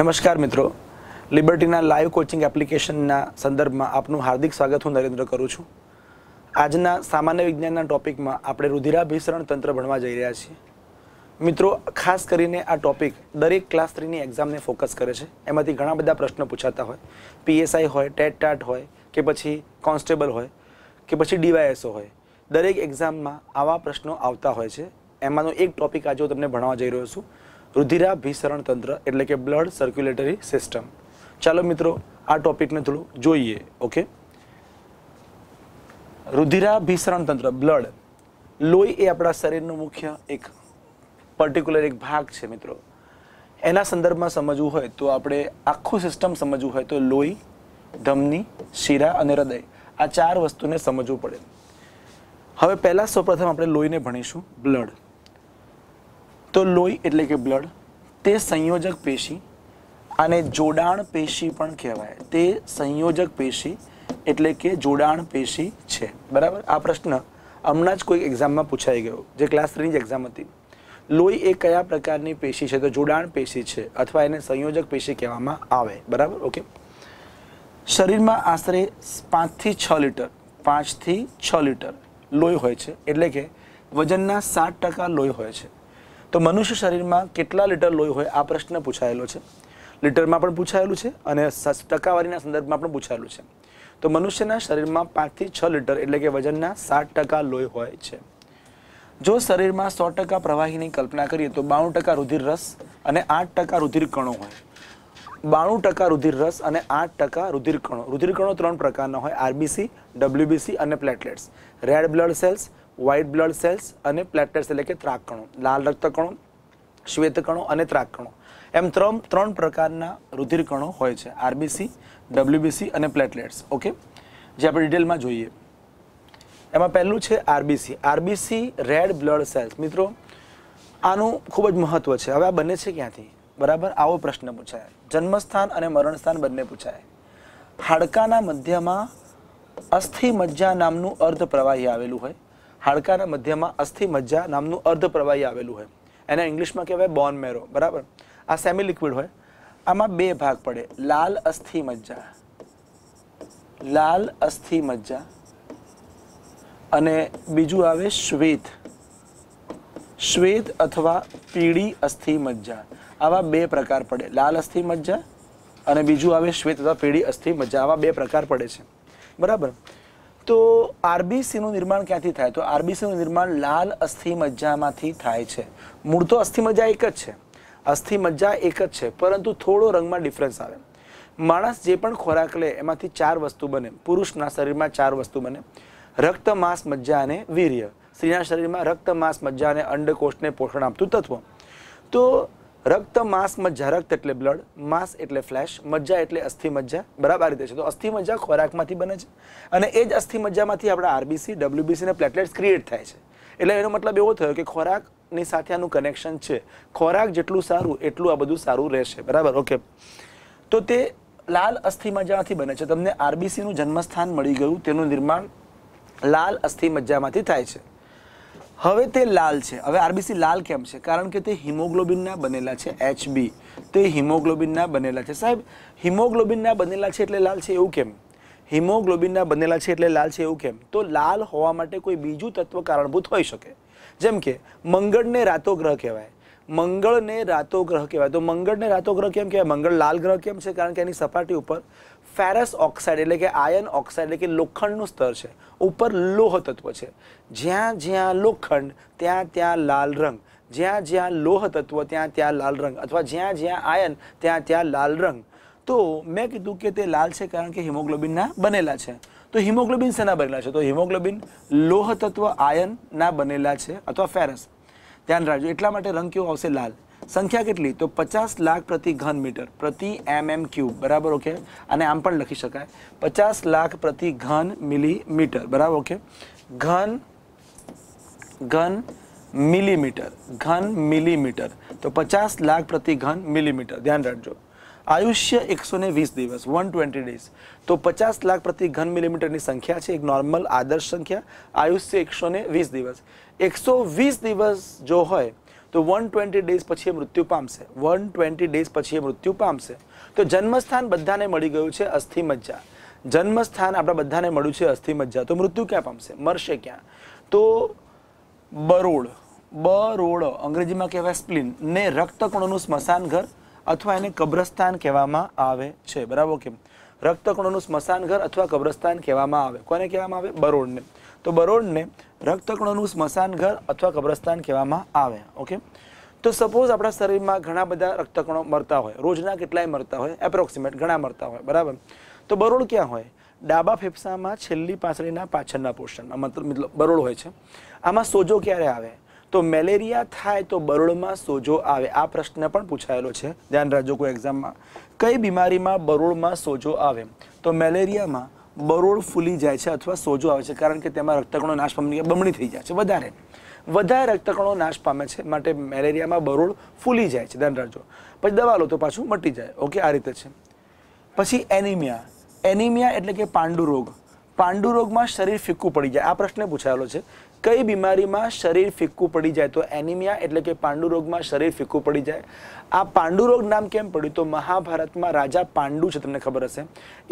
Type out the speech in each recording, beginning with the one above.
નમસ્કાર મિત્રો લિબર્ટીના live coaching એપ્લિકેશનના સંદર્ભમાં આપનું હાર્દિક સ્વાગત હું નરેન્દ્ર કરું છું આજના સામાન્ય વિજ્ઞાનના ટોપિકમાં આપણે રુધિરાભિસરણ તંત્ર ભણવા જઈ રહ્યા છીએ મિત્રો ખાસ કરીને આ ટોપિક દરેક ક્લાસ થ્રીની એક્ઝામને ફોકસ કરે છે એમાંથી ઘણા બધા પ્રશ્નો પૂછાતા હોય પીએસઆઈ હોય ટેટ ટાટ હોય કે પછી કોન્સ્ટેબલ હોય કે પછી ડીવાયએસઓ હોય દરેક એક્ઝામમાં આવા પ્રશ્નો આવતા હોય છે એમાંનો એક ટોપિક આજે હું તમને ભણવા જઈ રહ્યો છું રુધિરાભિસરણ તંત્ર એટલે કે બ્લડ સર્ક્યુલેટરી સિસ્ટમ ચાલો મિત્રો આ ટોપિકને થોડું જોઈએ ઓકે રુધિરાભિસરણ તંત્ર બ્લડ લોહી એ આપણા શરીરનો મુખ્ય એક પર્ટિક્યુલર એક ભાગ છે મિત્રો એના સંદર્ભમાં સમજવું હોય તો આપણે આખું સિસ્ટમ સમજવું હોય તો લોહી ધમની શીરા અને હૃદય આ ચાર વસ્તુને સમજવું પડે હવે પહેલાં સૌપ્રથમ આપણે લોહીને ભણીશું બ્લડ તો લોહી એટલે કે બ્લડ તે સંયોજક પેશી અને જોડાણ પેશી પણ કહેવાય તે સંયોજક પેશી એટલે કે જોડાણ પેશી છે બરાબર આ પ્રશ્ન હમણાં જ કોઈ એક્ઝામમાં પૂછાઈ ગયો જે ક્લાસ થ્રીની જ એક્ઝામ હતી લોહી એ કયા પ્રકારની પેશી છે તો જોડાણ પેશી છે અથવા એને સંયોજક પેશી કહેવામાં આવે બરાબર ઓકે શરીરમાં આશરે પાંચથી છ લીટર પાંચથી છ લીટર લોહી હોય છે એટલે કે વજનના સાત ટકા લોહી હોય છે તો મનુષ્ય શરીરમાં કેટલા લીટર લોહી હોય આ પ્રશ્ન પૂછાયેલો છે લીટરમાં પણ પૂછાયેલું છે અને ટકાવારીના સંદર્ભમાં પણ પૂછાયેલું છે તો મનુષ્યના શરીરમાં પાંચથી છ લીટર એટલે કે વજનના સાત ટકા લોહી હોય છે જો શરીરમાં સો ટકા પ્રવાહીની કલ્પના કરીએ તો બાણું ટકા રુધિર રસ અને આઠ ટકા રુધિર કણો હોય બાણું ટકા રુધિર રસ અને આઠ ટકા રુધિર કણો રુધિર કણો ત્રણ પ્રકારના હોય આરબીસી ડબલ્યુબીસી અને platelets red blood cells white blood cells અને પ્લેટલેટ્સ એટલે કે ત્રાકણો લાલ રક્તકણો શ્વેતકણો અને ત્રાકણો એમ ત્રણ ત્રણ પ્રકારના રુધિરકણો હોય છે આરબીસી ડબલ્યુબીસી અને પ્લેટલેટ્સ ઓકે જે આપણે ડિટેલમાં જોઈએ એમાં પહેલું છે RBC RBC red blood cells મિત્રો આનું ખૂબ જ મહત્વ છે હવે આ બંને છે ક્યાંથી બરાબર આવો પ્રશ્ન પૂછાય જન્મસ્થાન અને મરણસ્થાન બંને પૂછાય હાડકાના મધ્યમાં અસ્થિ મજ્જા નામનું અર્ધ પ્રવાહી આવેલું હોય હાડકાના મધ્યમાં અસ્થિ મજ્જા નામનું અર્ધપ્રવાહી આવેલું હોય એને ઇંગ્લિશમાં કહેવાય બોન મેરો બરાબર આ સેમી લિક્વિડ હોય આમાં બે ભાગ પડે લાલ અસ્થિ મજ્જા લાલ અસ્થિ મજ્જા અને બીજું આવે શ્વેત શ્વેત અથવા પીળી અસ્થિ મજ્જા આવા બે પ્રકાર પડે લાલ અસ્થિ મજ્જા અને બીજું આવે શ્વેત અથવા પીળી અસ્થિ મજ્જા આવા બે પ્રકાર પડે છે બરાબર તો આરબીસીનું નિર્માણ ક્યાંથી થાય તો આરબીસીનું નિર્માણ લાલ અસ્થિ મજ્જામાંથી થાય છે મૂળ તો અસ્થિ મજ્જા એક જ છે અસ્થિ મજ્જા એક જ છે પરંતુ થોડો રંગમાં ડિફરન્સ આવે માણસ જે પણ ખોરાક લે એમાંથી ચાર વસ્તુ બને પુરુષના શરીરમાં ચાર વસ્તુ બને રક્ત માંસ મજ્જા અને વીર્ય સ્ત્રીના શરીરમાં રક્ત માંસ મજ્જા અને અંડકોષને પોષણ આપતું તત્વ તો રક્ત માસ મજ્જા રક્ત એટલે બ્લડ માસ એટલે ફ્લેશ મજ્જા એટલે અસ્થિ મજ્જા બરાબર રીતે છે તો અસ્થિ મજ્જા ખોરાકમાંથી બને છે અને એ જ અસ્થિ મજ્જામાંથી આપણા આરબીસી ડબલ્યુબીસી અને પ્લેટલેટ્સ ક્રિએટ થાય છે એટલે એનો મતલબ એવો થયો કે ખોરાકની સાથે આનું કનેક્શન છે ખોરાક જેટલું સારું એટલું આ બધું સારું રહેશે બરાબર ઓકે તો તે લાલ અસ્થિ મજ્જામાંથી બને છે તમને આરબીસીનું જન્મસ્થાન મળી ગયું તેનું નિર્માણ લાલ અસ્થિ મજ્જામાંથી થાય છે હવે તે લાલ છે હવે આરબીસી લાલ કેમ છે કારણ કે તે હિમોગ્લોબિનના બનેલા છે એચબી તે હિમોગ્લોબિનના બનેલા છે સાહેબ હિમોગ્લોબિનના બનેલા છે એટલે લાલ છે એવું કેમ હિમોગ્લોબિનના બનેલા છે એટલે લાલ છે એવું કેમ તો લાલ હોવા માટે કોઈ બીજું તત્વ કારણભૂત હોઈ શકે જેમ કે મંગળને રાતો ગ્રહ કહેવાય મંગળને રાતો ગ્રહ કહેવાય તો મંગળને રાતો ગ્રહ કેમ કહેવાય મંગળ લાલ ગ્રહ કેમ છે કારણ કે એની સપાટી ઉપર फेरस ऑक्साइड એટલે કે આયન ઓક્સાઈડ એટલે કે લોખંડનું સ્તર છે ઉપર લોહ તત્વ છે જ્યાં જ્યાં લોખંડ ત્યાં ત્યાં લાલ રંગ જ્યાં જ્યાં લોહ તત્વ ત્યાં ત્યાં લાલ રંગ અથવા જ્યાં જ્યાં આયન ત્યાં ત્યાં લાલ રંગ તો મે કી દુકેતે લાલ છે કારણ કે હિમોગ્લોબિનના બનેલા છે તો હિમોગ્લોબિન સેના બનેલા છે તો હિમોગ્લોબિન લોહ તત્વ આયનના બનેલા છે અથવા ફેરસ ધ્યાન રાખજો એટલા માટે રંગ કેવો આવશે લાલ સંખ્યા કેટલી તો પચાસ લાખ પ્રતિ ઘન મીટર પ્રતિ એમએમ ક્યુબ બરાબર ઓકે અને આમ પણ લખી શકાય પચાસ લાખ પ્રતિ ઘન મિલીમીટર બરાબર ઓકે ઘન ઘન મિલીમીટર ઘન મિલીમીટર તો પચાસ લાખ પ્રતિ ઘન મિલીમીટર ધ્યાન રાખજો આયુષ્ય એકસો ને વીસ દિવસ વન ટ્વેન્ટી ડેઝ તો પચાસ લાખ પ્રતિ ઘન મિલીમીટરની સંખ્યા છે એક નોર્મલ આદર્શ સંખ્યા આયુષ્ય એકસો ને વીસ દિવસ એકસો વીસ દિવસ જો હોય તો વન ટ્વેન્ટી ડેઝ પછી એ મૃત્યુ પામશે વન ટ્વેન્ટી ડેઝ પછી એ મૃત્યુ પામશે તો જન્મસ્થાન બધાને મળી ગયું છે અસ્થિ મજ્જા જન્મસ્થાન આપણા બધાને મળ્યું છે અસ્થિ મજ્જા તો મૃત્યુ ક્યાં પામશે મરશે ક્યાં તો બરોડ બરોડ અંગ્રેજીમાં કહેવાય સ્પ્લિન ને રક્તકણોનું સ્મશાન ઘર અથવા એને કબ્રસ્તાન કહેવામાં આવે છે બરાબર કેમ રક્તકણોનું સ્મશાન ઘર અથવા કબ્રસ્તાન કહેવામાં આવે કોને કહેવામાં આવે બરોડને તો બરોડને રક્તકણોનું સ્મશાન ઘર અથવા કબ્રસ્તાન કહેવામાં આવે ઓકે તો સપોઝ આપણા શરીરમાં ઘણા બધા રક્તકણો મરતા હોય રોજના કેટલાય મરતા હોય એપ્રોક્સિમેટ ઘણા મરતા હોય બરાબર તો બરોળ ક્યાં હોય ડાબા ફેફસામાં છેલ્લી પાછળના પાછળના પોર્શનમાં મતલબ બરોળ હોય છે આમાં સોજો ક્યારે આવે તો મેલેરિયા થાય તો બરોળમાં સોજો આવે આ પ્રશ્ન પણ પૂછાયેલો છે ધ્યાન રાખજો કોઈ એક્ઝામમાં કઈ બીમારીમાં બરોળમાં સોજો આવે તો મેલેરિયામાં બરોળ ફૂલી જાય છે અથવા સોજો આવે છે કારણ કે તેમાં રક્તકણો નાશ પામી બમણી થઈ જાય છે વધારે વધારે રક્તકણો નાશ પામે છે માટે મેલેરિયામાં બરોળ ફૂલી જાય છે ધ્યાન રાખજો પછી દવા લો તો પાછું મટી જાય ઓકે આ રીતે છે પછી એનિમિયા એનિમિયા એટલે કે પાંડુરોગ પાંડુરોગમાં શરીર ફિક્કું પડી જાય આ પ્રશ્ન પૂછાયેલો છે कई बीमारी में शरीर फिक्कू पड़ी जाए तो एनीमिया એટલે કે પાંડુ રોગમાં શરીર ફિક્કુ પડી જાય આ પાંડુ રોગ નામ કેમ પડ્યું તો મહાભારતમાં રાજા પાંડુ છે તમને ખબર હશે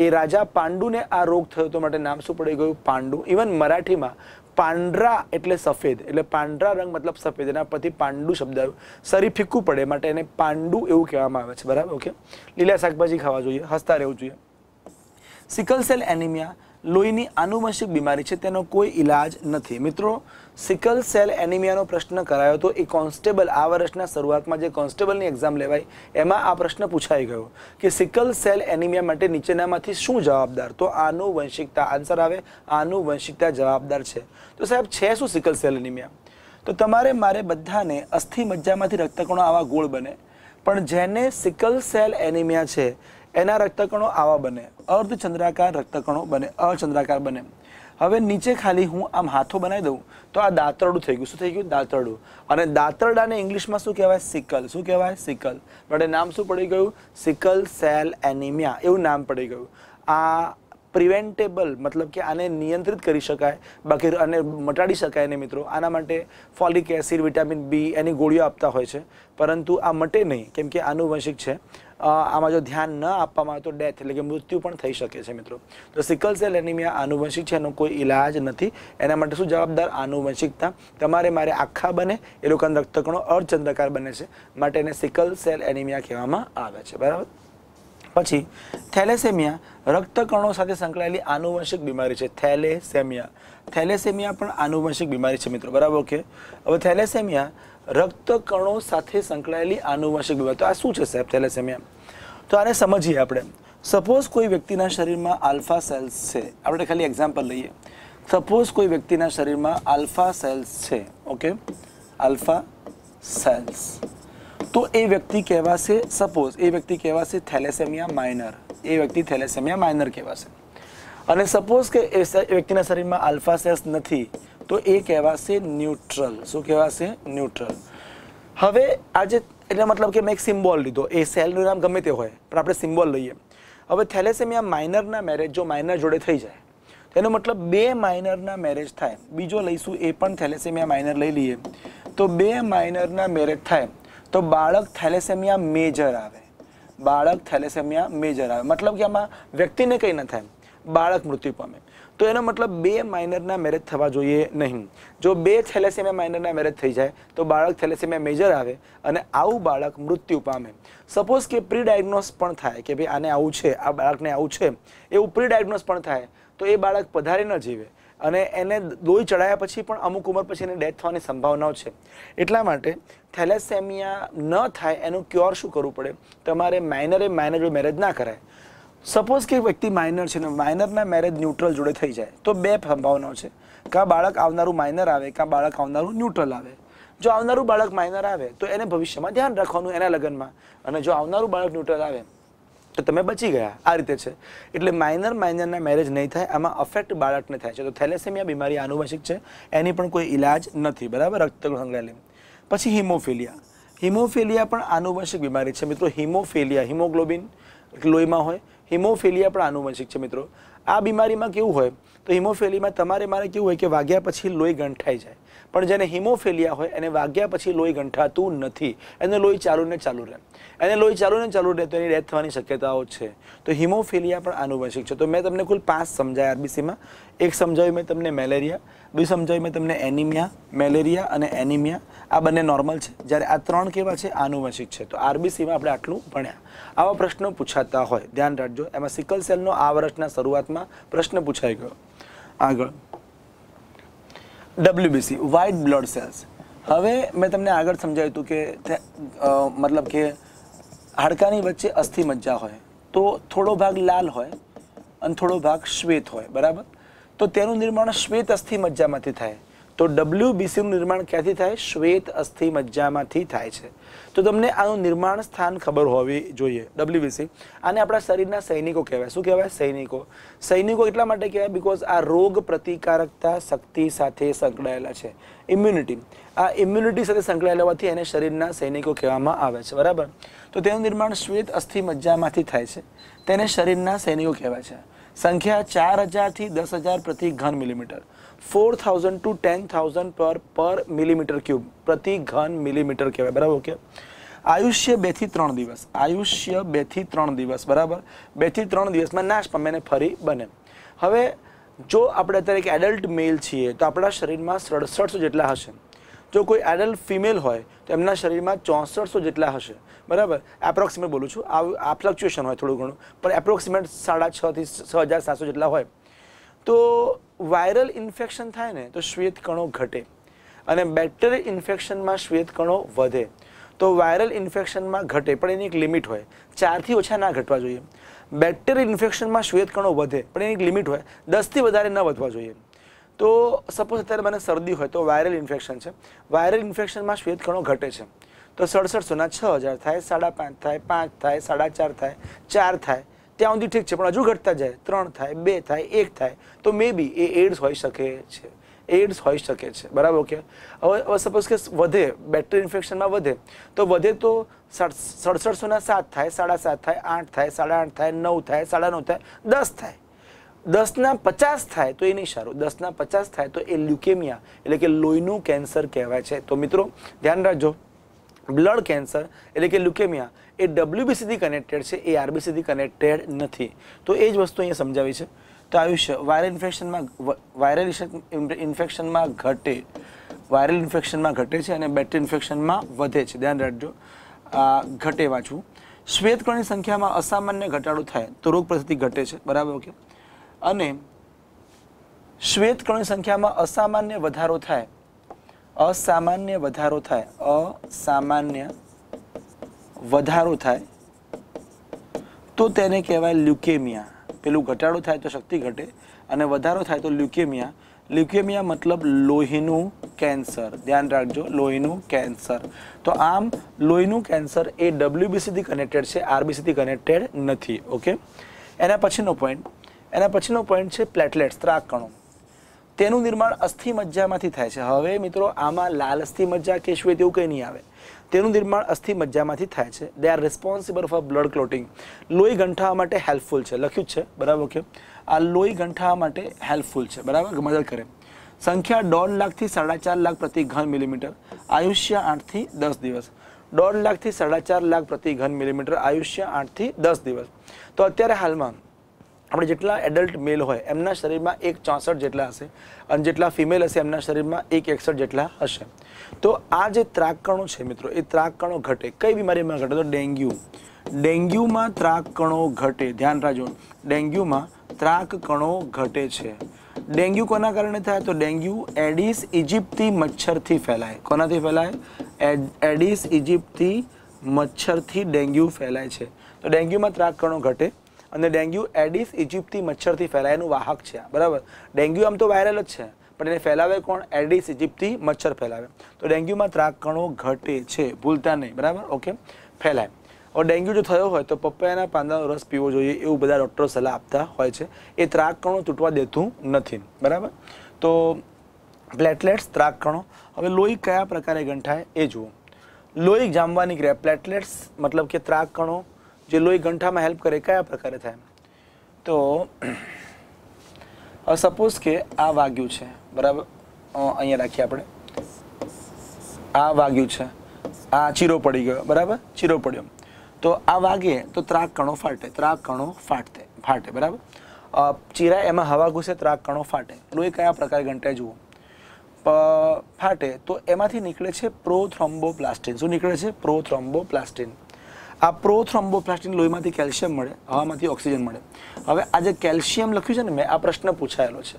એ રાજા પાંડુને આ રોગ થયો તો માટે નામ શું પડી ગયું પાંડુ ઈવન મરાઠીમાં પાંડ્રા એટલે સફેદ એટલે પાંડ્રા રંગ મતલબ સફેદના પ્રતિ પાંડુ શબ્દાય શરીર ફિક્કુ પડે માટે એને પાંડુ એવું કહેવામાં આવે છે બરાબર ઓકે લીલા શાકભાજી ખાવા જોઈએ હસતા રહેવું જોઈએ સિકલ સેલ એનિમિયા લોહીની આનુવંશિક બીમારી છે તેનો કોઈ ઇલાજ નથી મિત્રો સિકલ સેલ એનિમિયાનો પ્રશ્ન કરાયો હતો એ કોન્સ્ટેબલ આ વર્ષના શરૂઆતમાં જે કોન્સ્ટેબલની એક્ઝામ લેવાય એમાં આ પ્રશ્ન પૂછાઈ ગયો કે સિકલ સેલ એનિમિયા માટે નીચેનામાંથી શું જવાબદાર તો આનુવંશિકતા આન્સર આવે આનુવંશિકતા જવાબદાર છે તો સાહેબ છે શું સિકલ સેલ એનિમિયા તો તમારે મારે બધાને અસ્થિ મજ્જામાંથી રક્તકણો આવા ગોળ બને પણ જેને સિકલ સેલ એનિમિયા છે એના રક્તકણો આવા બને અર્ધચંદ્રાકાર રક્તકણો બને અચંદ્રાકાર બને હવે નીચે ખાલી હું આમ હાથો બનાવી દઉં તો આ દાંતરડું થઈ ગયું શું થઈ ગયું દાંતરડું અને દાંતરડાને ઇંગ્લિશમાં શું કહેવાય સિકલ શું કહેવાય સિકલ માટે નામ શું પડી ગયું સિકલ સેલ એનિમિયા એવું નામ પડી ગયું આ પ્રિવેન્ટેબલ મતલબ કે આને નિયંત્રિત કરી શકાય બાકી અને મટાડી શકાય ને મિત્રો આના માટે ફોલિક એસિડ વિટામિન બી એની ગોળીઓ આપતા હોય છે પરંતુ આ મટે નહીં કેમ કે આનુવંશિક છે આમાં જો ધ્યાન ન આપવામાં આવે તો ડેથ એટલે કે મૃત્યુ પણ થઈ શકે છે મિત્રો તો સિકલ સેલ એનિમિયા આનુવંશિક છે એનો કોઈ ઇલાજ નથી એના માટે શું જવાબદાર આનુવંશિકતા તમારે મારે આખા બને એ લોકોના રક્તકણો અર્ધચંદ્રકાર બને છે માટે એને સિકલ સેલ એનિમિયા કહેવામાં આવે છે બરાબર પછી થેલેસેમિયા રક્તકણો સાથે સંકળાયેલી આનુવંશિક બીમારી છે થેલેસેમિયા થેલેસેમિયા પણ આનુવંશિક બીમારી છે મિત્રો બરાબર ઓકે હવે થેલેસેમિયા रक्त कणों साथ संकड़ेली आनुवंशिक विभाग तो आ शू साहब थे सैम तो आने समझिए अपने सपोज कोई व्यक्ति शरीर में आल्फा सेल्स है अपने खाली एक्जाम्पल लीए सपोज कोई व्यक्ति शरीर में आल्फा सेल्स है ओके आल्फा सेल्स तो ये व्यक्ति कहवा से सपोज ए व्यक्ति कहवा से थेलेसेमिया माइनर ए व्यक्ति थेलेसेमिया माइनर कहवा से सपोज के व्यक्ति शरीर में आल्फा सेल्स नहीं તો એ કહેવાશે ન્યુટ્રલ શું કહેવાશે ન્યુટ્રલ હવે આજે એટલે મતલબ કે મેં એક સિમ્બોલ લીધો એ સેલનું નામ ગમે તે હોય પણ આપણે સિમ્બોલ લઈએ હવે થેલેસેમિયા માઇનરના મેરેજ જો માઇનર જોડે થઈ જાય તેનો મતલબ બે માઇનરના મેરેજ થાય બીજો લઈશું એ પણ થેલેસેમિયા માઇનર લઈ લઈએ તો બે માઇનરના મેરેજ થાય તો બાળક થેલેસેમિયા મેજર આવે બાળક થેલેસેમિયા મેજર આવે મતલબ કે આમાં વ્યક્તિને કંઈ ન થાય બાળક મૃત્યુ પામે તો એનો મતલબ બે માઇનરના મેરેજ થવા જોઈએ નહીં જો બે થેલેસેમિયા માઇનરના મેરેજ થઈ જાય તો બાળક થેલેસેમિયા મેજર આવે અને આવું બાળક મૃત્યુ પામે સપોઝ કે પ્રી ડાયગ્નોસ પણ થાય કે ભાઈ આને આવું છે આ બાળકને આવું છે એવું પ્રી ડાયગ્નોસ પણ થાય તો એ બાળક પધારે ન જીવે અને એને દોઈ ચડાયા પછી પણ અમુક ઉંમર પછી એને ડેથ થવાની સંભાવનાઓ છે એટલા માટે થેલેસેમિયા ન થાય એનું ક્યોર શું કરવું પડે તમારે માઇનરે માઇનર મેરેજ ના કરાય સપોઝ કે વ્યક્તિ માઇનર છે ને માઇનરના મેરેજ ન્યુટ્રલ જોડે થઈ જાય તો બે સંભાવનાઓ છે કાં બાળક આવનારું માઇનર આવે કાં બાળક આવનારું ન્યુટ્રલ આવે જો આવનારું બાળક માઇનર આવે તો એને ભવિષ્યમાં ધ્યાન રાખવાનું એના લગ્નમાં અને જો આવનારું બાળક ન્યુટ્રલ આવે તો તમે બચી ગયા આ રીતે છે એટલે માઇનર માઇનરના મેરેજ નહીં થાય આમાં અફેક્ટ બાળકને થાય છે તો થેલેસેમિયા બીમારી આનુવંશિક છે એની પણ કોઈ ઇલાજ નથી બરાબર રક્ત સંગ્રહાલય પછી હિમોફેલિયા હિમોફેલિયા પણ આનુવંશિક બીમારી છે મિત્રો હિમોફેલિયા હિમોગ્લોબિન લોહીમાં હોય હિમોફેલિયા પણ આનુવંશિક છે મિત્રો આ બીમારીમાં કેવું હોય તો હિમોફેલીમાં તમારે મારે કેવું હોય કે વાગ્યા પછી લોહી ગંઠાઈ જાય પણ જેને હિમોફેલિયા હોય એને વાગ્યા પછી લોહી ગંઠાતું નથી એને લોહી ચાલુને ચાલુ રહે એને લોહી ચાલુને ચાલુ રહે તો એની ડેથ થવાની શક્યતાઓ છે તો હિમોફેલિયા પણ આનુવંશિક છે તો મેં તમને કુલ પાંચ સમજાય આરબીસીમાં એક સમજાવ્યું મેં તમને મેલેરિયા બી સમજાવ્યું મેં તમને એનિમિયા મેલેરિયા અને એનિમિયા આ બંને નોર્મલ છે જ્યારે આ ત્રણ કેવા છે આનુવંશિક છે તો આરબીસીમાં આપણે આટલું ભણ્યા આવા પ્રશ્નો પૂછાતા હોય ધ્યાન રાખજો એમાં સિકલ સેલનો આ વર્ષના શરૂઆતમાં પ્રશ્ન પૂછાઈ ગયો આગળ ડબલ્યુબીસી વ્હાઇટ બ્લડ સેલ્સ હવે મેં તમને આગળ સમજાવ્યું હતું કે મતલબ કે હાડકાની વચ્ચે અસ્થિ મજ્જા હોય તો થોડો ભાગ લાલ હોય અને થોડો ભાગ શ્વેત હોય બરાબર તો તેનું નિર્માણ શ્વેત અસ્થિ મજ્જામાંથી થાય તો WBC નું નિર્માણ ક્યાંથી થાય? શ્વેત અસ્થિ મજ્જામાંથી થાય છે. તો તમને આનું નિર્માણ સ્થાન ખબર હોવી જોઈએ. WBC આને આપણા શરીરના સૈનિકો કહેવાય. શું કહેવાય? સૈનિકો. સૈનિકો એટલા માટે કહેવાય બીકોઝ આ રોગ પ્રતિકારકતા શક્તિ સાથે સંકળાયેલા છે. ઇમ્યુનિટી. આ ઇમ્યુનિટી સાથે સંકળાયેલાવાથી આને શરીરના સૈનિકો કહેવામાં આવે છે. બરાબર? તો તેનું નિર્માણ શ્વેત અસ્થિ મજ્જામાંથી થાય છે. તેને શરીરના સૈનિકો કહેવાય છે. સંખ્યા 4000 થી 10000 પ્રતિ ઘન millimetre. Four thousand to ten thousand પર પર મિલીમીટર ક્યુબ પ્રતિ ઘન મિલીમીટર કહેવાય બરાબર ઓકે આયુષ્ય બેથી ત્રણ દિવસ આયુષ્ય બેથી ત્રણ દિવસ બરાબર બેથી ત્રણ દિવસમાં નાશ પામે અને ફરી બને હવે જો આપણે અત્યારે એક એડલ્ટ મેલ છીએ તો આપણા શરીરમાં સડસઠસો જેટલા હશે જો કોઈ એડલ્ટ ફિમેલ હોય તો એમના શરીરમાં ચોસઠસો જેટલા હશે બરાબર એપ્રોક્સિમેટ બોલું છું આ ફ્લક્ચ્યુએશન હોય થોડું ઘણું પણ એપ્રોક્સિમેટ સાડા છથી છ હજાર સાતસો જેટલા હોય તો વાયરલ ઇન્ફેક્શન થાય ને તો શ્વેત કણો ઘટે અને બેક્ટેરિયલ ઇન્ફેક્શનમાં શ્વેત કણો વધે તો વાયરલ ઇન્ફેક્શનમાં ઘટે પણ એની એક લિમિટ હોય 4 થી ઓછા ના ઘટવા જોઈએ બેક્ટેરિયલ ઇન્ફેક્શનમાં શ્વેત કણો વધે પણ એની એક લિમિટ હોય 10 થી વધારે ન વધવા જોઈએ તો સપોઝ અત્યારે મને શરદી હોય તો વાયરલ ઇન્ફેક્શન છે વાયરલ ઇન્ફેક્શનમાં શ્વેત કણો ઘટે છે તો 6700 ના 6000 થાય 5500 થાય 5 થાય 4500 થાય 4 થાય ત્યાં સુધી ઠીક છે પણ હજુ ઘટતા જાય ત્રણ થાય બે થાય એક થાય તો મે બી એ એડ્સ હોઈ શકે છે એડ્સ હોઈ શકે છે બરાબર ઓકે હવે હવે સપોઝ કે વધે બેક્ટેરિયા ઇન્ફેક્શનમાં વધે તો વધે તો સડસઠસોના સાત થાય સાડા સાત થાય આઠ થાય સાડા આઠ થાય નવ થાય સાડા નવ થાય દસ થાય દસના પચાસ થાય તો એ નહીં સારું દસના પચાસ થાય તો એ લ્યુકેમિયા એટલે કે લોહીનું કેન્સર કહેવાય છે તો મિત્રો ધ્યાન રાખજો બ્લડ કેન્સર એટલે કે લ્યુકેમિયા એ ડબલ્યુબીસીથી કનેક્ટેડ છે એ આરબીસીથી કનેક્ટેડ નથી તો એ જ વસ્તુ અહીંયા સમજાવી છે તો આયુષ્ય વાયરલ ઇન્ફેક્શનમાં વાયરલ ઇન્ફેક્શનમાં ઘટે વાયરલ ઇન્ફેક્શનમાં ઘટે છે અને બેક્ટેરિયા ઇન્ફેક્શનમાં વધે છે ધ્યાન રાખજો ઘટે વાંચવું શ્વેતકણની સંખ્યામાં અસામાન્ય ઘટાડો થાય તો રોગ પ્રતિસ્થિતિ ઘટે છે બરાબર ઓકે અને શ્વેતકણની સંખ્યામાં અસામાન્ય વધારો થાય અસામાન્ય વધારો થાય અસામાન્ય વધારો થાય તો તેને કહેવાય લ્યુકેમિયા પેલું ઘટાડો થાય તો શક્તિ ઘટે અને વધારો થાય તો લ્યુકેમિયા લ્યુકેમિયા મતલબ લોહીનું કેન્સર ધ્યાન રાખજો લોહીનું કેન્સર તો આમ લોહીનું કેન્સર એ ડબલ્યુબીસીથી કનેક્ટેડ છે આરબીસીથી કનેક્ટેડ નથી ઓકે એના પછીનો પોઈન્ટ એના પછીનો પોઈન્ટ છે પ્લેટલેટ ત્રાકણો તેનું નિર્માણ અસ્થિ મજ્જામાંથી થાય છે હવે મિત્રો આમાં લાલ અસ્થિ મજ્જા કે તેવું કંઈ નહીં આવે તેનું નિર્માણ અસ્થિ મજ્જામાંથી થાય છે they are responsible for blood clotting લોહી ગંઠાવા માટે હેલ્પફુલ છે લખ્યું જ છે બરાબર કે આ લોહી ગંઠાવા માટે હેલ્પફુલ છે બરાબર મદદ કરે સંખ્યા દોઢ લાખથી સાડા ચાર લાખ પ્રતિ ઘન મિલીમીટર આયુષ્ય આઠથી દસ દિવસ દોઢ લાખથી સાડા ચાર લાખ પ્રતિ ઘન મિલીમીટર આયુષ્ય આઠથી દસ દિવસ તો અત્યારે હાલમાં આપણે જેટલા એડલ્ટ મેલ હોય એમના શરીરમાં એક ચોસઠ જેટલા હશે અને જેટલા ફિમેલ હશે એમના શરીરમાં એક એકસઠ જેટલા હશે તો આ જે ત્રાકકણો છે મિત્રો એ ત્રાકકણો ઘટે કઈ બીમારીમાં ઘટે તો ડેન્ગ્યુ ડેન્ગ્યુમાં ત્રાકકણો ઘટે ધ્યાન રાખજો ડેન્ગ્યુમાં ત્રાકકણો ઘટે છે ડેન્ગ્યુ કોના કારણે થાય તો ડેન્ગ્યુ એડિસ ઇજિપ્તી મચ્છરથી ફેલાય કોનાથી ફેલાય એડિસ ઇજિપ્તી મચ્છરથી ડેન્ગ્યુ ફેલાય છે તો ડેન્ગ્યુમાં ત્રાકકણો ઘટે અને ડેન્ગ્યુ એડિસ ઇજિપ્તી મચ્છરથી ફેલાયેલું વાહક છે બરાબર ડેન્ગ્યુ આમ તો વાયરલ જ છે પણ એને ફેલાવે કોણ એડિસ ઇજિપ્તી મચ્છર ફેલાવે તો ડેન્ગ્યુમાં ત્રાકણો ઘટે છે ભૂલતા નહીં બરાબર ઓકે ફેલાય ઓર ડેન્ગ્યુ જો થયો હોય તો પપૈયાના પાંદાનો રસ પીવો જોઈએ એવું બધા ડૉક્ટરો સલાહ આપતા હોય છે એ ત્રાકણો તૂટવા દેતું નથી બરાબર તો પ્લેટલેટ્સ ત્રાકણો હવે લોહી કયા પ્રકારે ગંઠાય એ જુઓ લોહી જામવાની ક્રિયા પ્લેટલેટ્સ મતલબ કે ત્રાકણો જે લોહી ગંઠામાં હેલ્પ કરે કયા પ્રકારે થાય તો સપોઝ કે આ વાગ્યું છે બરાબર અહીંયા રાખીએ આપણે આ વાગ્યું છે આ ચીરો પડી ગયો બરાબર ચીરો પડ્યો તો આ વાગે તો ત્રાક કણો ફાટે ત્રાક કણો ફાટતે ફાટે બરાબર ચીરા એમાં હવા ઘૂસે ત્રાક કણો ફાટે લોહી કયા પ્રકારે ઘંટાય જુઓ ફાટે તો એમાંથી નીકળે છે પ્લાસ્ટિન શું નીકળે છે પ્રોથ્રોમ્બો પ્લાસ્ટિન આ પ્રોથ્રોમ્બોપ્લાસ્ટિન લોહીમાંથી કેલ્શિયમ મળે હવામાંથી ઓક્સિજન મળે હવે આ જે કેલ્શિયમ લખ્યું છે ને મેં આ પ્રશ્ન પૂછાયેલો છે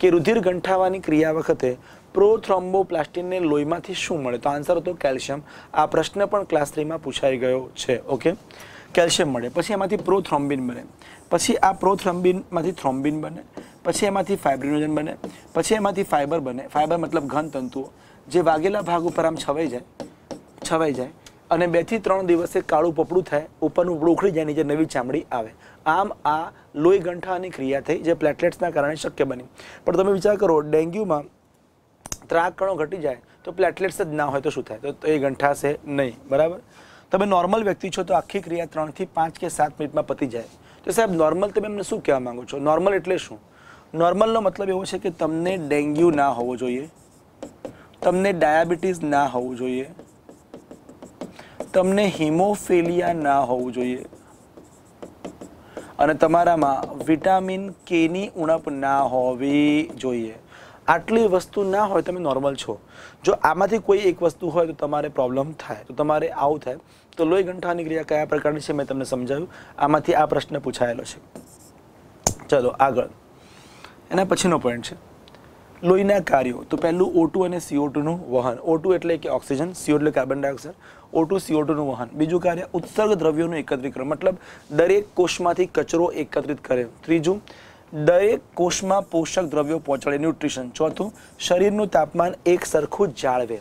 કે રુધિર ગંઠાવાની ક્રિયા વખતે પ્રોથ્રોમ્બોપ્લાસ્ટિનને લોહીમાંથી શું મળે તો આન્સર હતો કેલ્શિયમ આ પ્રશ્ન પણ ક્લાસ થ્રીમાં પૂછાઈ ગયો છે ઓકે કેલ્શિયમ મળે પછી એમાંથી પ્રોથ્રોમ્બિન બને પછી આ પ્રોથ્રોમ્બિનમાંથી થ્રોમ્બિન બને પછી એમાંથી ફાઇબ્રિનોજન બને પછી એમાંથી ફાઇબર બને ફાઇબર મતલબ ઘન તંતુઓ જે વાગેલા ભાગ ઉપર આમ છવાઈ જાય છવાઈ જાય અને બેથી ત્રણ દિવસે કાળું પપડું થાય ઉપરનું ઉપડું ઉખડી જાય નીચે નવી ચામડી આવે આમ આ લોહી ગંઠાની ક્રિયા થઈ જે પ્લેટલેટ્સના કારણે શક્ય બની પણ તમે વિચાર કરો ડેન્ગ્યુમાં ત્રાક કણો ઘટી જાય તો પ્લેટલેટ્સ જ ના હોય તો શું થાય તો એ ગંઠાશે નહીં બરાબર તમે નોર્મલ વ્યક્તિ છો તો આખી ક્રિયા ત્રણથી પાંચ કે સાત મિનિટમાં પતી જાય તો સાહેબ નોર્મલ તમે એમને શું કહેવા માગો છો નોર્મલ એટલે શું નોર્મલનો મતલબ એવો છે કે તમને ડેન્ગ્યુ ના હોવો જોઈએ તમને ડાયાબિટીસ ના હોવું જોઈએ તમને હિમોફેલિયા ના હોવું જોઈએ અને તમારામાં વિટામિન કેની ઉણપ ના હોવી જોઈએ આટલી વસ્તુ ના હોય તમે નોર્મલ છો જો આમાંથી કોઈ એક વસ્તુ હોય તો તમારે પ્રોબ્લેમ થાય તો તમારે આવું થાય તો લોહી ગંઠાની ક્રિયા કયા પ્રકારની છે મેં તમને સમજાવ્યું આમાંથી આ પ્રશ્ન પૂછાયેલો છે ચલો આગળ એના પછીનો પોઈન્ટ છે લોયને કાર્ય તો પહેલું O2 અને CO2 નો વહન O2 એટલે કે ઓક્સિજન CO2 એટલે કાર્બન ડાયોક્સાઈડ O2 CO2 નું વહન બીજું કાર્ય ઉત્સર્ગ દ્રવ્યો નું એકત્રીકરણ મતલબ દરેક કોષમાંથી કચરો એકત્રિત કરે ત્રીજું દય કોષમાં પોષક દ્રવ્યો પહોંચાડે ન્યુટ્રિશન ચોથું શરીર નું તાપમાન એક સરખું જાળવે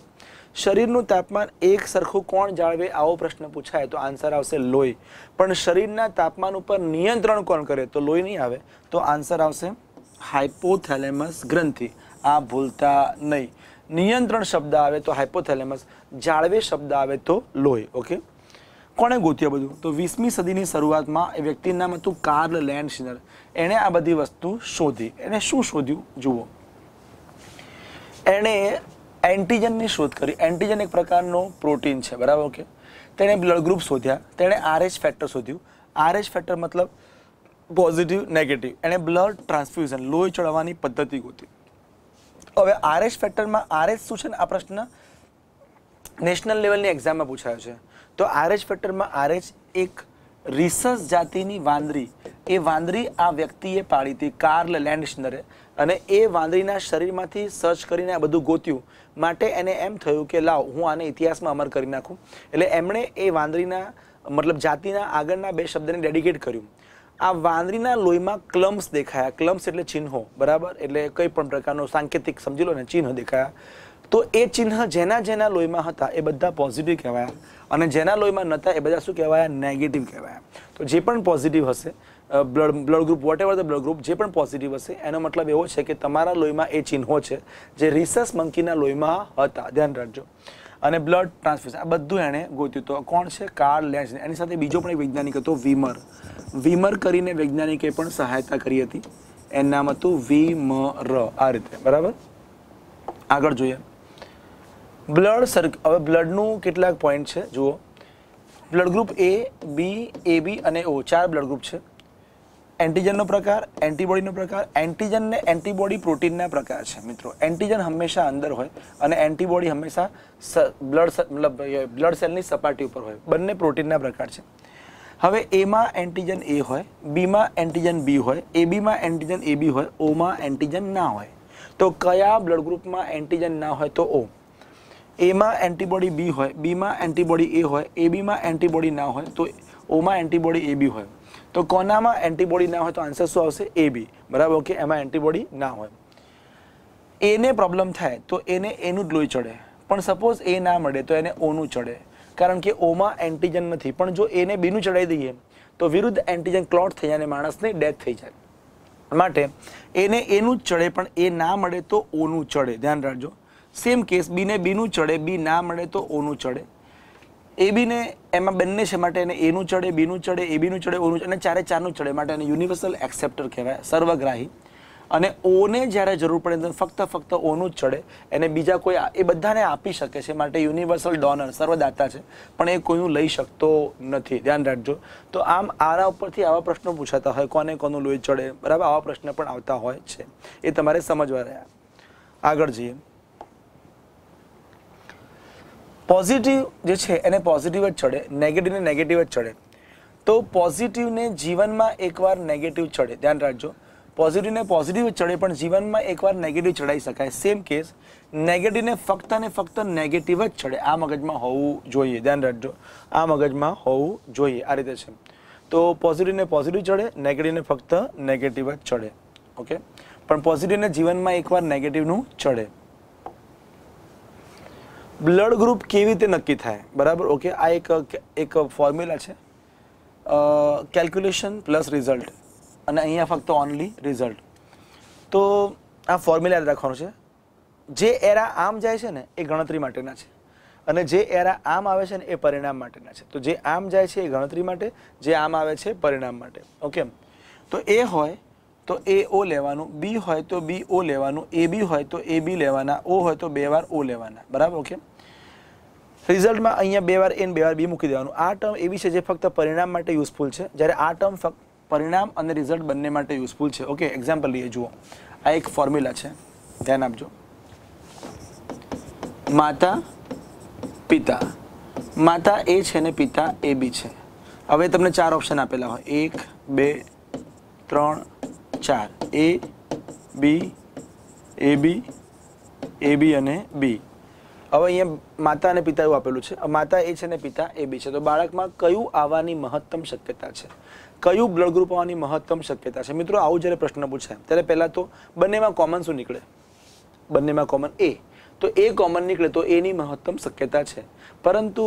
શરીર નું તાપમાન એક સરખું કોણ જાળવે આવો પ્રશ્ન પૂછાય તો આન્સર આવશે લોય પણ શરીર ના તાપમાન ઉપર નિયંત્રણ કોણ કરે તો લોય નહીં આવે તો આન્સર આવશે હાઇપોથેલેમસ ગ્રંથી આ ભૂલતા નહીં નિયંત્રણ શબ્દ આવે તો હાઇપોથેલેમસ જાળવે શબ્દ આવે તો લોહી ઓકે કોણે ગોત્યું બધું તો વીસમી સદીની શરૂઆતમાં એ વ્યક્તિનું નામ હતું કાર્લ લેન્ડશિનર એણે આ બધી વસ્તુ શોધી એણે શું શોધ્યું જુઓ એણે એન્ટીજનની શોધ કરી એન્ટીજન એક પ્રકારનો પ્રોટીન છે બરાબર ઓકે તેણે બ્લડ ગ્રુપ શોધ્યા તેણે આરએચ ફેક્ટર શોધ્યું આરએચ ફેક્ટર મતલબ પોઝિટિવ નેગેટિવ એણે બ્લડ ટ્રાન્સફ્યુઝન લોહી ચડવાની પદ્ધતિ ગોતી હવે આરએસ ફેક્ટરમાં આરએસ શું છે ને આ પ્રશ્ન નેશનલ લેવલની એક્ઝામમાં પૂછાયો છે તો આરએચ ફેક્ટરમાં આરએચ એક રિસર્ચ જાતિની વાંદરી એ વાંદરી આ વ્યક્તિએ પાડી હતી કાર્લ લેન્ડશનરે અને એ વાંદરીના શરીરમાંથી સર્ચ કરીને આ બધું ગોત્યું માટે એને એમ થયું કે લાવ હું આને ઇતિહાસમાં અમર કરી નાખું એટલે એમણે એ વાંદરીના મતલબ જાતિના આગળના બે શબ્દને ડેડિકેટ કર્યું આ વાંદરીના લોહીમાં ક્લમ્સ દેખાયા ક્લમ્સ એટલે ચિહ્નો બરાબર એટલે કંઈ પણ પ્રકારનો સાંકેતિક સમજી લો ને ચિહ્ન દેખાયા તો એ ચિહ્ન જેના જેના લોહીમાં હતા એ બધા પોઝિટિવ કહેવાયા અને જેના લોહીમાં નહોતા એ બધા શું કહેવાયા નેગેટિવ કહેવાયા તો જે પણ પોઝિટિવ હશે blood blood group whatever the blood group જે પણ પોઝિટિવ હશે એનો મતલબ એવો છે કે તમારા લોહીમાં એ ચિહ્નો છે જે રિસર્સ મંકીના લોહીમાં હતા ધ્યાન રાખજો અને બ્લડ ટ્રાન્સફ્યુઝન આ બધું એણે ગોત્યું હતું કોણ છે કાર્ડ લેન્સ એની સાથે બીજો પણ એક વૈજ્ઞાનિક હતો વીમર વીમર કરીને વૈજ્ઞાનિકે પણ સહાયતા કરી હતી એનું નામ હતું ર આ રીતે બરાબર આગળ જોઈએ બ્લડ સર્ક હવે બ્લડનું કેટલાક પોઈન્ટ છે જુઓ બ્લડ ગ્રુપ એ બી એ બી અને ઓ ચાર બ્લડ ગ્રુપ છે एंटीजनનો પ્રકાર एंटीबॉडीનો પ્રકાર एंटीजन ને एंटीबॉडी પ્રોટીન ના પ્રકાર છે મિત્રો એન્ટીજન હંમેશા અંદર હોય અને એન્ટીબોડી હંમેશા બ્લડ મતલબ બ્લડ સેલ ની સપાટી ઉપર હોય બને પ્રોટીન ના પ્રકાર છે હવે A માં એન્ટીજન A હોય B માં એન્ટીજન B હોય AB માં એન્ટીજન AB હોય O માં એન્ટીજન ના હોય તો કયા બ્લડ ગ્રુપ માં એન્ટીજન ના હોય તો O A માં એન્ટીબોડી B હોય B માં એન્ટીબોડી A હોય AB માં એન્ટીબોડી ના હોય તો O માં એન્ટીબોડી AB હોય તો કોનામાં એન્ટીબોડી ના હોય તો આન્સર શું આવશે એ બી બરાબર ઓકે એમાં એન્ટીબોડી ના હોય એને પ્રોબ્લેમ થાય તો એને એનું જ લોહી ચડે પણ સપોઝ એ ના મળે તો એને ઓનું ચડે કારણ કે ઓમાં એન્ટીજન નથી પણ જો એને બીનું ચડાવી દઈએ તો વિરુદ્ધ એન્ટીજન ક્લોટ થઈ જાય અને માણસને ડેથ થઈ જાય માટે એને એનું જ ચડે પણ એ ના મળે તો ઓનું ચડે ધ્યાન રાખજો સેમ કેસ બીને બીનું ચડે બી ના મળે તો ઓનું ચડે એ બીને એમાં બંને છે માટે એને એનું ચડે બીનું ચડે એ બીનું ચડે ઓનું અને ચારે ચારનું ચડે માટે એને યુનિવર્સલ એક્સેપ્ટર કહેવાય સર્વગ્રાહી અને ઓને જ્યારે જરૂર પડે ફક્ત ફક્ત ઓનું જ ચડે એને બીજા કોઈ એ બધાને આપી શકે છે માટે યુનિવર્સલ ડોનર સર્વદાતા છે પણ એ કોઈનું લઈ શકતો નથી ધ્યાન રાખજો તો આમ આરા ઉપરથી આવા પ્રશ્નો પૂછાતા હોય કોને કોનું લોહી ચડે બરાબર આવા પ્રશ્ન પણ આવતા હોય છે એ તમારે સમજવા રહ્યા આગળ જઈએ પોઝિટિવ જે છે એને પોઝિટિવ જ ચડે નેગેટિવને નેગેટિવ જ ચડે તો પોઝિટિવને જીવનમાં એકવાર નેગેટિવ ચડે ધ્યાન રાખજો પોઝિટિવને પોઝિટિવ જ ચડે પણ જીવનમાં એકવાર નેગેટિવ ચડાવી શકાય સેમ કેસ નેગેટિવને ફક્ત ને ફક્ત નેગેટિવ જ ચડે આ મગજમાં હોવું જોઈએ ધ્યાન રાખજો આ મગજમાં હોવું જોઈએ આ રીતે છે તો પોઝિટિવને પોઝિટિવ ચડે નેગેટિવને ફક્ત નેગેટિવ જ ચડે ઓકે પણ પોઝિટિવને જીવનમાં એકવાર નેગેટિવનું ચડે બ્લડ ગ્રુપ કેવી રીતે નક્કી થાય બરાબર ઓકે આ એક એક ફોર્મ્યુલા છે કેલ્ક્યુલેશન પ્લસ રિઝલ્ટ અને અહીંયા ફક્ત ઓનલી રિઝલ્ટ તો આ ફોર્મ્યુલા યાદ રાખવાનું છે જે એરા આમ જાય છે ને એ ગણતરી માટેના છે અને જે એરા આમ આવે છે ને એ પરિણામ માટેના છે તો જે આમ જાય છે એ ગણતરી માટે જે આમ આવે છે પરિણામ માટે ઓકે તો એ હોય તો એ ઓ લેવાનું બી હોય તો બી ઓ લેવાનું એ બી હોય તો એ બી લેવાના ઓ હોય તો બે વાર ઓ લેવાના બરાબર ઓકે રિઝલ્ટમાં અહીંયા બે વાર એન બે વાર બી મૂકી દેવાનું આ ટર્મ એવી છે જે ફક્ત પરિણામ માટે યુઝફુલ છે જ્યારે આ ટર્મ ફક્ત પરિણામ અને રિઝલ્ટ બંને માટે યુઝફુલ છે ઓકે એક્ઝામ્પલ લઈએ જુઓ આ એક ફોર્મ્યુલા છે ધ્યાન આપજો માતા પિતા માતા એ છે ને પિતા એ બી છે હવે તમને ચાર ઓપ્શન આપેલા હોય એક બે ત્રણ ચાર એ બી એ બી એ બી અને બી હવે અહીંયા માતા અને પિતા એવું આપેલું છે માતા એ છે ને પિતા એ બી છે તો બાળકમાં કયું આવવાની મહત્તમ શક્યતા છે કયું બ્લડ ગ્રુપ આવવાની મહત્તમ શક્યતા છે મિત્રો આવું જ્યારે પ્રશ્ન પૂછાય ત્યારે પહેલાં તો બંનેમાં કોમન શું નીકળે બંનેમાં કોમન એ તો એ કોમન નીકળે તો એની મહત્તમ શક્યતા છે પરંતુ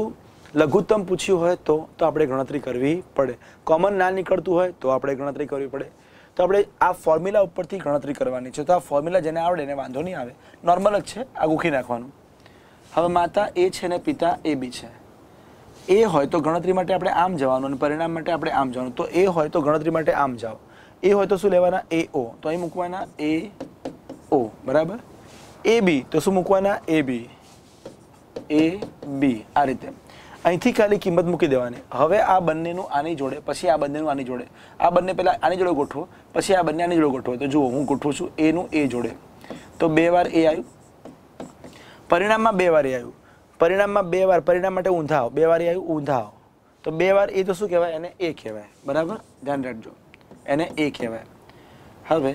લઘુત્તમ પૂછ્યું હોય તો તો આપણે ગણતરી કરવી પડે કોમન ના નીકળતું હોય તો આપણે ગણતરી કરવી પડે તો આપણે આ ફોર્મ્યુલા ઉપરથી ગણતરી કરવાની છે તો આ ફોર્મ્યુલા જેને આવડે એને વાંધો નહીં આવે નોર્મલ જ છે આ ગૂંખી નાખવાનું હવે માતા એ છે ને પિતા એ બી છે એ હોય તો ગણતરી માટે આપણે આમ જવાનું અને પરિણામ માટે આપણે આમ જવાનું તો એ હોય તો ગણતરી માટે આમ જાઓ એ હોય તો શું લેવાના એ ઓ તો અહીં મૂકવાના એ ઓ બરાબર એ બી તો શું મૂકવાના એ બી એ બી આ રીતે અહીંથી ખાલી કિંમત મૂકી દેવાની હવે આ બંનેનું આની જોડે પછી આ બંનેનું આની જોડે આ બંને પહેલાં આની જોડે ગોઠવો પછી આ બંને આની જોડે ગોઠવો તો જુઓ હું ગોઠવું છું એનું એ જોડે તો બે વાર એ આવ્યું પરિણામમાં બે વાર એ આવ્યું પરિણામમાં બે વાર પરિણામ માટે ઊંધા આવો બે વાર એ આવ્યું ઊંધા આવો તો બે વાર એ તો શું કહેવાય એને એ કહેવાય બરાબર ધ્યાન રાખજો એને એ કહેવાય હવે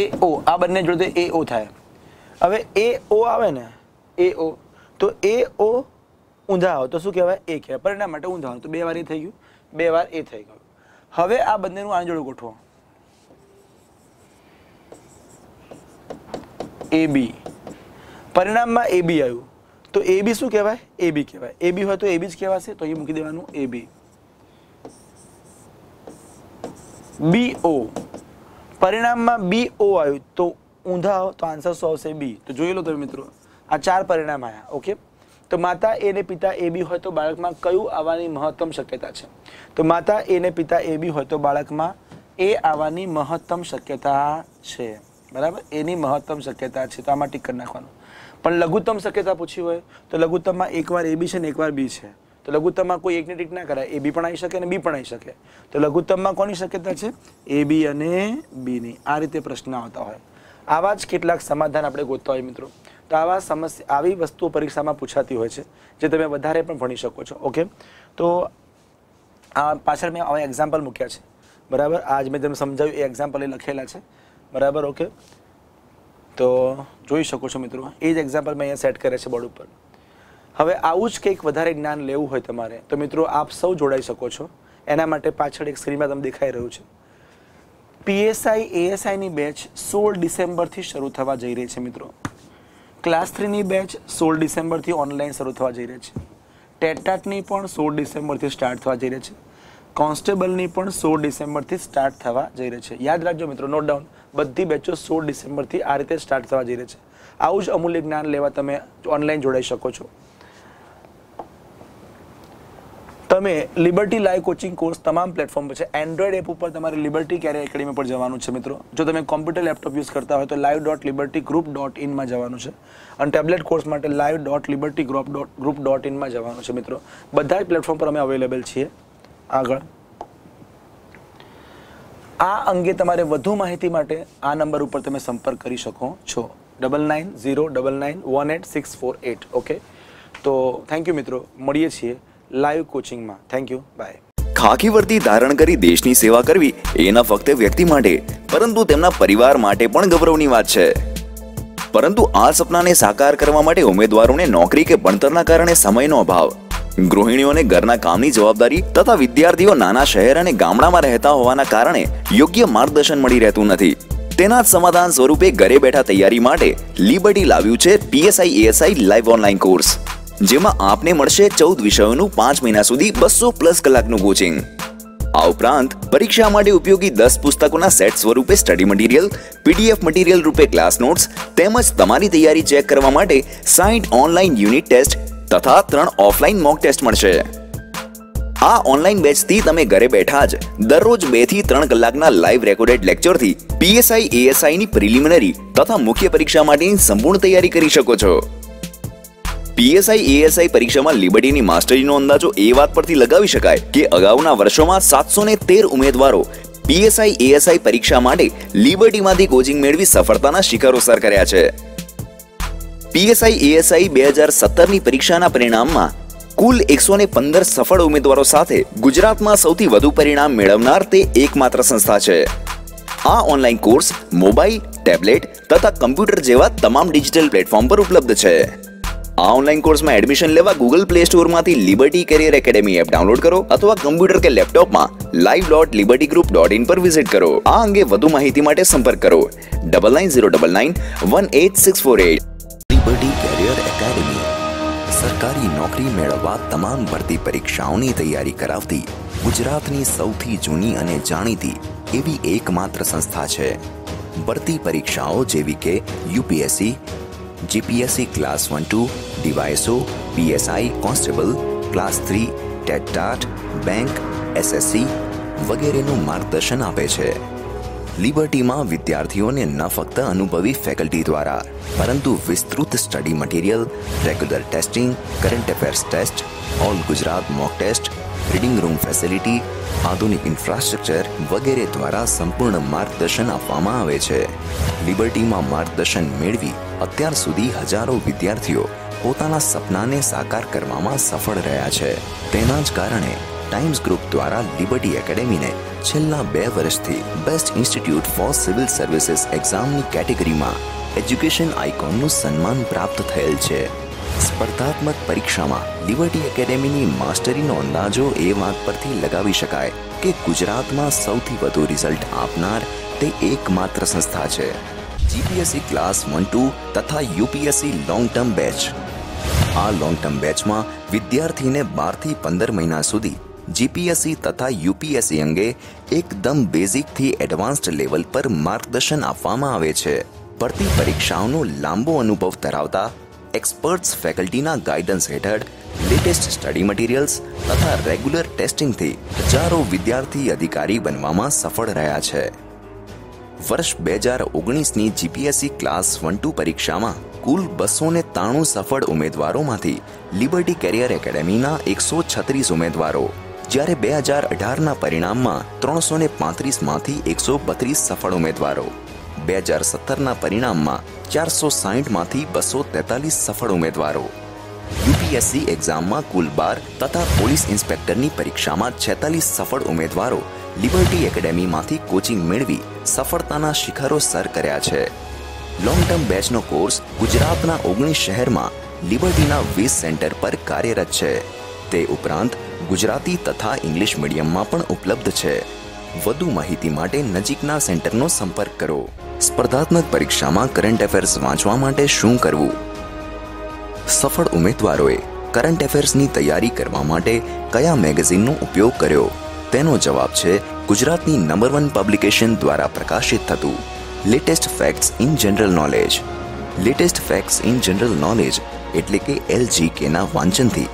એ ઓ આ બંને જોડે એ ઓ થાય હવે એ ઓ આવે ને એઓ તો એઓ ઊંધા આવો તો શું કહેવાય એ કહેવાય પરિણામ માટે ઊંધા આવો તો બે વાર એ થઈ ગયું બે વાર એ થઈ ગયું હવે આ બંનેનું આંજળું ગોઠવો એ બી પરિણામમાં એ બી આવ્યું તો એ બી શું કહેવાય એ બી કહેવાય એ બી હોય તો એ બી જ કહેવાશે તો અહીં મૂકી દેવાનું એ બી બી ઓ પરિણામમાં બી ઓ આવ્યું તો ઊંધા તો આન્સર શું આવશે બી તો જોઈ લો તમે મિત્રો આ ચાર પરિણામ આવ્યા ઓકે તો માતા એ ને પિતા એ બી હોય તો બાળકમાં કયું આવવાની મહત્તમ શક્યતા છે તો માતા એ ને પિતા એ બી હોય તો બાળકમાં એ આવવાની મહત્તમ શક્યતા છે બરાબર એની મહત્તમ શક્યતા છે તો આમાં ટીક કરી નાખવાનું પણ લઘુત્તમ શક્યતા પૂછી હોય તો લઘુત્તમમાં એકવાર એ બી છે ને એકવાર બી છે તો લઘુત્તમમાં કોઈ એકની ટીક ના કરાય એ બી પણ આવી શકે ને બી પણ આવી શકે તો લઘુત્તમમાં કોની શક્યતા છે એ બી અને બીની આ રીતે પ્રશ્ન આવતા હોય આવા જ કેટલાક સમાધાન આપણે ગોતતા હોય મિત્રો તવા સમસ્યા આવી વસ્તુ પરીક્ષામાં પૂછાતી હોય છે જે તમે વધારે પણ ભણી શકો છો ઓકે તો આ પાછળ મેં એક એક્ઝામ્પલ મૂક્યા છે બરાબર આજ મેં તમને સમજાવ્યું એ એક્ઝામ્પલ એ લખેલો છે બરાબર ઓકે તો જોઈ શકો છો મિત્રો આ જ એક્ઝામ્પલ મેં અહીંયા સેટ કરે છે બોર્ડ ઉપર હવે عاوز કે એક વધારે જ્ઞાન લેવું હોય તમારે તો મિત્રો આપ સૌ જોડાઈ શકો છો એના માટે પાછળ એક સ્ક્રીનમાં તમને દેખાઈ રહ્યો છે પીએસઆઈ એએસઆઈ ની બેચ 16 ડિસેમ્બર થી શરૂ થવા જઈ રહી છે મિત્રો ક્લાસ થ્રીની બેચ સોળ ડિસેમ્બરથી ઓનલાઈન શરૂ થવા જઈ રહી છે ટેટાટની પણ સોળ ડિસેમ્બરથી સ્ટાર્ટ થવા જઈ રહી છે કોન્સ્ટેબલની પણ સોળ ડિસેમ્બરથી સ્ટાર્ટ થવા જઈ રહી છે યાદ રાખજો મિત્રો નોટ ડાઉન બધી બેચો સોળ ડિસેમ્બરથી આ રીતે સ્ટાર્ટ થવા જઈ રહી છે આવું જ અમૂલ્ય જ્ઞાન લેવા તમે ઓનલાઈન જોડાઈ શકો છો તમે લિબર્ટી લાઈવ કોચિંગ કોર્સ તમામ પ્લેટફોર્મ પર છે એન્ડ્રોઈડ એપ ઉપર તમારે લિબર્ટી કેરિયર એકેડમી પર જવાનું છે મિત્રો જો તમે કોમ્પ્યુટર લેપટોપ યુઝ કરતા હોય તો live dot Liberty group dot ઇનમાં જવાનું છે અને ટેબ્લેટ કોર્સ માટે live dot Liberty group dot group dot ઇનમાં જવાનું છે મિત્રો બધા જ પ્લેટફોર્મ પર અમે અવેલેબલ છીએ આગળ આ અંગે તમારે વધુ માહિતી માટે આ નંબર ઉપર તમે સંપર્ક કરી શકો છો double nine zero double nine one eight six four eight okay તો થેન્ક યુ મિત્રો મળીએ છીએ લાઈવ કોચિંગમાં થેન્ક યુ બાય ખાકી વર્તી ધારણ કરી દેશની સેવા કરવી એના ફક્ત વ્યક્તિ માટે પરંતુ તેમના પરિવાર માટે પણ ગૌરવની વાત છે પરંતુ આ સપનાને સાકાર કરવા માટે ઉમેદવારોને નોકરી કે ભણતરના કારણે સમયનો અભાવ ગૃહિણીઓને ઘરના કામની જવાબદારી તથા વિદ્યાર્થીઓ નાના શહેર અને ગામડામાં રહેતા હોવાના કારણે યોગ્ય માર્ગદર્શન મળી રહેતું નથી તેના જ સમાધાન સ્વરૂપે ઘરે બેઠા તૈયારી માટે લિબર્ટી લાવ્યું છે PSI ASI live online course જેમાં આપને મળશે ચૌદ વિષયોનું પાંચ મહિના સુધી બસો પ્લસ કલાકનું કોચિંગ આ ઉપરાંત પરીક્ષા માટે ઉપયોગી દસ પુસ્તકોના સેટ સ્વરૂપે સ્ટડી મટીરિયલ પીડીએફ મટીરિયલ રૂપે ક્લાસ નોટ્સ તેમજ તમારી તૈયારી ચેક કરવા માટે સાઈઠ ઓનલાઇન યુનિટ ટેસ્ટ તથા ત્રણ ઓફલાઇન મોક ટેસ્ટ મળશે આ ઓનલાઈન બેચથી તમે ઘરે બેઠા જ દરરોજ બે થી ત્રણ કલાકના લાઈવ રેકોર્ડેડ લેક્ચરથી પીએસઆઈ એએસઆઈની પ્રિલિમિનરી તથા મુખ્ય પરીક્ષા માટેની સંપૂર્ણ તૈયારી કરી શકો છો પીએસઆઈ એએસઆઈ પરીક્ષામાં લિબર્ટીની માસ્ટરીનો અંદાજો એ વાત પરથી લગાવી શકાય કે અગાઉના વર્ષોમાં સાતસો તેર ઉમેદવારો પીએસઆઈ એએસઆઈ પરીક્ષા માટે લિબર્ટીમાંથી કોચિંગ મેળવી સફળતાના શિખરો સર કર્યા છે પીએસઆઈ એએસઆઈ બે હજાર સત્તરની પરીક્ષાના પરિણામમાં કુલ એકસો પંદર સફળ ઉમેદવારો સાથે ગુજરાતમાં સૌથી વધુ પરિણામ મેળવનાર તે એકમાત્ર સંસ્થા છે આ ઓનલાઈન કોર્સ મોબાઈલ ટેબ્લેટ તથા કમ્પ્યુટર જેવા તમામ ડિજિટલ પ્લેટફોર્મ પર ઉપલબ્ધ છે આ ઓનલાઈન કોર્સમાં એડમિશન લેવા ગૂગલ પ્લે સ્ટોરમાંથી Liberty career academy app download કરો અથવા કમ્પ્યુટર કે લેપટોપમાં live dot Liberty group dot in પર વિઝિટ કરો આ અંગે વધુ માહિતી માટે સંપર્ક કરો double nine zero double nine one eight six four eight Liberty career academy સરકારી નોકરી મેળવવા તમામ ભરતી પરીક્ષાઓની તૈયારી કરાવતી ગુજરાતની સૌથી જૂની અને જાણીતી એવી એકમાત્ર સંસ્થા છે ભરતી પરીક્ષાઓ જેવી કે UPSC GPSC class one two DYSO PSI constable class three TET bank SSC વગેરેનું માર્ગદર્શન આપે છે લિબર્ટીમાં વિદ્યાર્થીઓને ન ફક્ત અનુભવી ફેકલ્ટી દ્વારા પરંતુ વિસ્તૃત study material regular testing current affairs test all Gujarat mock test reading room facility આધુનિક ઇન્ફ્રાસ્ટ્રક્ચર વગેરે દ્વારા સંપૂર્ણ માર્ગદર્શન આપવામાં આવે છે લિબર્ટીમાં માર્ગદર્શન મેળવી અત્યાર સુધી હજારો વિદ્યાર્થીઓ પોતાના સપનાને સાકાર કરવામાં સફળ રહ્યા છે તેના જ કારણે ટાઈમ્સ ગ્રુપ દ્વારા લિબર્ટી એકેડેમીને છેલ્લા બે વર્ષથી best institute for civil services એક્ઝામની કેટેગરીમાં એજ્યુકેશન આઇકોનનું સન્માન પ્રાપ્ત થયેલ છે સ્પર્ધાત્મક પરીક્ષામાં લિબર્ટી એકેડેમીની માસ્ટરીનો અંદાજો એ વાત પરથી લગાવી શકાય કે ગુજરાતમાં સૌથી વધુ રિઝલ્ટ આપનાર તે એકમાત્ર સંસ્થા છે જીપીએસસી ક્લાસ વન ટુ તથા યુપીએસસી લોંગ ટર્મ બેચ આ લોંગ ટર્મ બેચમાં વિદ્યાર્થીને બારથી પંદર મહિના સુધી જીપીએસસી તથા યુપીએસસી અંગે એકદમ બેઝિકથી એડવાન્સ્ડ લેવલ પર માર્ગદર્શન આપવામાં આવે છે પડતી પરીક્ષાઓનો લાંબો અનુભવ ધરાવતા એક્સપર્ટ્સ ફેકલ્ટીના ગાઈડન્સ હેઠળ લેટેસ્ટ સ્ટડી મટીરિયલ્સ તથા રેગ્યુલર ટેસ્ટિંગથી હજારો વિદ્યાર્થી અધિકારી બનવામાં સફળ રહ્યા છે વર્ષ બે હજાર ઓગણીસની જીપીએસસી ક્લાસ વન ટુ પરીક્ષામાં કુલ બસો ને ત્રાણું સફળ ઉમેદવારોમાંથી લિબર્ટી કેરિયર એકેડેમીના એકસો છત્રીસ ઉમેદવારો જ્યારે બે હજાર અઢારના પરિણામમાં ત્રણસો ને પાંત્રીસમાંથી એકસો બત્રીસ સફળ ઉમેદવારો બે હજાર સત્તરના પરિણામમાં ચારસો સાહીઠમાંથી બસો તેતાલીસ સફળ ઉમેદવારો યુપીએસસી એક્ઝામમાં કુલ બાર તથા પોલીસ ઇન્સ્પેક્ટરની પરીક્ષામાં છેતાલીસ સફળ ઉમેદવારો લિબર્ટી એકેડેમીમાંથી કોચિંગ મેળવી સફળતાના શિખરો સર કર્યા છે લોંગ ટર્મ બેચનો કોર્સ ગુજરાતના ઓગણીસ શહેરમાં લિબર્ટીના વીસ સેન્ટર પર કાર્યરત છે તે ઉપરાંત ગુજરાતી તથા ઇંગ્લિશ મીડિયમમાં પણ ઉપલબ્ધ છે વધુ માહિતી માટે નજીકના સેન્ટરનો સંપર્ક કરો સ્પર્ધાત્મક પરીક્ષામાં કરંટ એફેર્સ વાંચવા માટે શું કરવું સફળ ઉમેદવારોએ કરંટ એફેર્સની તૈયારી કરવા માટે કયા મેગેઝિનનો ઉપયોગ કર્યો તેનો જવાબ છે ગુજરાતની નંબર વન પબ્લિકેશન દ્વારા પ્રકાશિત થતું latest facts in general knowledge latest facts in general knowledge એટલે કે એલજીકેના વાંચનથી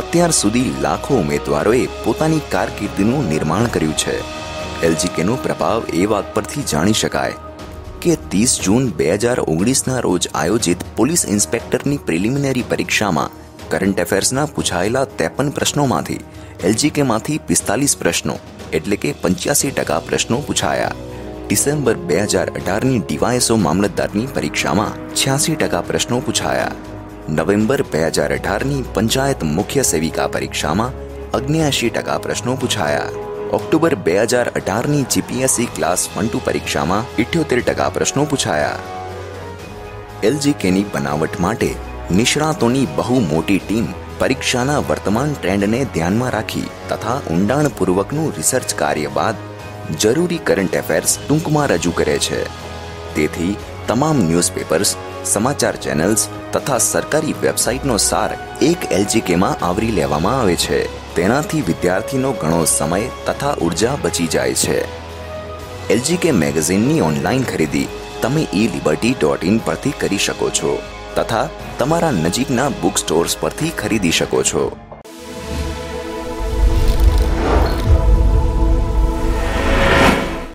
અત્યાર સુધી લાખો ઉમેદવારોએ પોતાની કારકિર્દીનું નિર્માણ કર્યું છે એલજીકેનો પ્રભાવ એ વાત પરથી જાણી શકાય કે ત્રીસ જૂન બે હજાર ઓગણીસના રોજ આયોજિત પોલીસ ઇન્સ્પેક્ટરની પ્રિલિમિનરી પરીક્ષામાં કરંટ અફેર્સના પૂછાયેલા ત્રેપન પ્રશ્નોમાંથી એલજીકેમાંથી પિસ્તાલીસ પ્રશ્નો એટલે કે પંચ્યાસી ટકા પ્રશ્નો પૂછાયા ડિસેમ્બર બે હજાર અઢારની ડીવાયએસઓ મામલતદારની પરીક્ષામાં છ્યાસી ટકા પ્રશ્નો પૂછાયા નવેમ્બર બે હજાર અઢારની પંચાયત મુખ્ય સેવિકા પરીક્ષામાં અગ્નિયાશી ટકા પ્રશ્નો પૂછાયા ઓક્ટોબર બે હજાર અઢારની જીપીએસસી ક્લાસ વન ટુ પરીક્ષામાં ઇઠ્યોતેર ટકા પ્રશ્નો પૂછાયા એલજીકેની બનાવટ માટે નિષ્ણાતોની બહુ મોટી ટીમ પરીક્ષાના વર્તમાન ટ્રેન્ડને ધ્યાનમાં રાખી તથા ઊંડાણપૂર્વકનું રિસર્ચ કાર્ય બાદ જરૂરી કરંટ એફેર્સ ટૂંકમાં રજૂ કરે છે તેથી તમામ ન્યૂઝપેપર્સ સમાચાર ચેનલ્સ તથા સરકારી વેબસાઇટનો સાર એક એલજીકેમાં આવરી લેવામાં આવે છે તેનાથી વિદ્યાર્થીનો ઘણો સમય તથા ઉર્જા બચી જાય છે એલજીકે મેગેઝિનની ઓનલાઈન ખરીદી તમે ઈ લિબર્ટી ડોટ ઇન પરથી કરી શકો છો તથા તમારા નજીકના બુક સ્ટોર્સ પરથી ખરીદી શકો છો